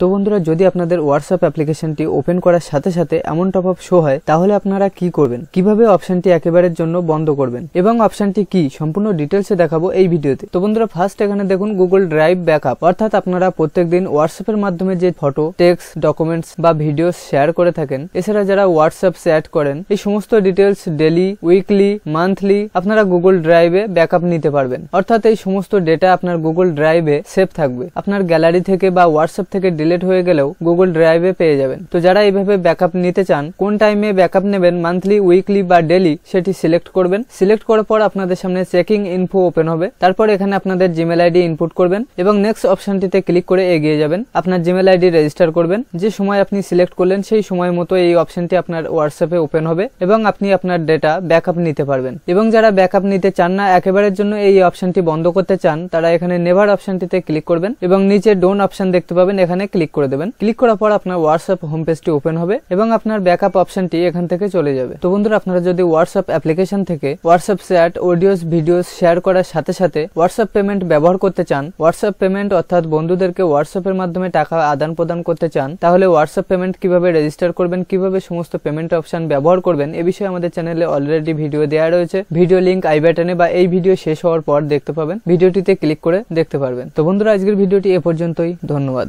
তো বন্ধুরা যদি আপনাদের হোয়াটসঅ্যাপ অ্যাপ্লিকেশনটি ওপেন করার সাথে সাথে এমন টপ আপ শো হয় তাহলে আপনারা কি করবেন কিভাবে অপশনটি একেবারের জন্য বন্ধ করবেন এবং অপশনটি কি সম্পূর্ণ ডিটেলসে দেখাবো এই ভিডিওতে তো বন্ধুরা ফার্স্ট এখানে দেখুন গুগল ড্রাইভ ব্যাকআপ অর্থাৎ আপনারা প্রত্যেকদিন হোয়াটসঅ্যাপ এর মাধ্যমে যে ফটো টেক্সট ডকুমেন্টস বা ভিডিও শেয়ার করে থাকেন এছাড়া যারা হোয়াটসঅ্যাপ চ্যাট করেন এই সমস্ত ডিটেলস ডেলি উইকলি মান্থলি আপনারা গুগল ড্রাইভে ব্যাকআপ নিতে পারবেন অর্থাৎ এই সমস্ত ডেটা আপনার গুগল ড্রাইভে সেভ থাকবে আপনার গ্যালারি থেকে বা হোয়াটসঅ্যাপ থেকে ডিলেট হয়ে গেলেও গুগল ড্রাইভে পেয়ে যাবেন তো যারা এইভাবে ব্যাকআপ নিতে চান কোন টাইমে ব্যাকআপ নেবেন মান্থলি উইকলি বা ডেলি সেটি সিলেক্ট করবেন সিলেক্ট করার পর আপনাদের সামনে চেকিং ইনফো ওপেন হবে তারপর এখানে আপনাদের জিমেল আইডি ইনপুট করবেন এবং নেক্সট অপশনটিতে ক্লিক করে এগিয়ে যাবেন আপনার জিমেল আইডি রেজিস্টার করবেন যে সময় আপনি সিলেক্ট করলেন সেই সময় মতো এই অপশনটি আপনার হোয়াটসঅ্যাপে ওপেন হবে এবং আপনি আপনার ডেটা ব্যাকআপ নিতে পারবেন এবং যারা ব্যাকআপ নিতে চান না একেবারের জন্য এই অপশনটি বন্ধ করতে চান তারা এখানে নেভার অপশনটিতে ক্লিক করবেন এবং নিচে ডোন অপশন দেখতে পাবেন এখানে ক্লিক করে দেবেন ক্লিক করার পর আপনার হোয়াটসঅ্যাপ হোম পেজটি ওপেন হবে এবং আপনার ব্যাকআপ অপশনটি এখান থেকে চলে যাবে তো বন্ধুরা আপনারা যদি হোয়াটসঅ্যাপ অ্যাপ্লিকেশন থেকে WhatsApp chat audios videos share করার সাথে সাথে হোয়াটসঅ্যাপ পেমেন্ট ব্যবহার করতে চান হোয়াটসঅ্যাপ পেমেন্ট অর্থাৎ বন্ধুদেরকে হোয়াটসঅ্যাপের মাধ্যমে টাকা আদান প্রদান করতে চান তাহলে হোয়াটসঅ্যাপ পেমেন্ট কিভাবে রেজিস্টার করবেন কিভাবে সমস্ত পেমেন্ট অপশন ব্যবহার করবেন এ বিষয়ে আমাদের চ্যানেলে অলরেডি ভিডিও দেওয়া রয়েছে ভিডিও লিঙ্ক আই ব্যাটনে বা এই ভিডিও শেষ হওয়ার পর দেখতে পাবেন ভিডিওটিতে ক্লিক করে দেখতে পারবেন তো বন্ধুরা আজকের ভিডিওটি এ পর্যন্তই ধন্যবাদ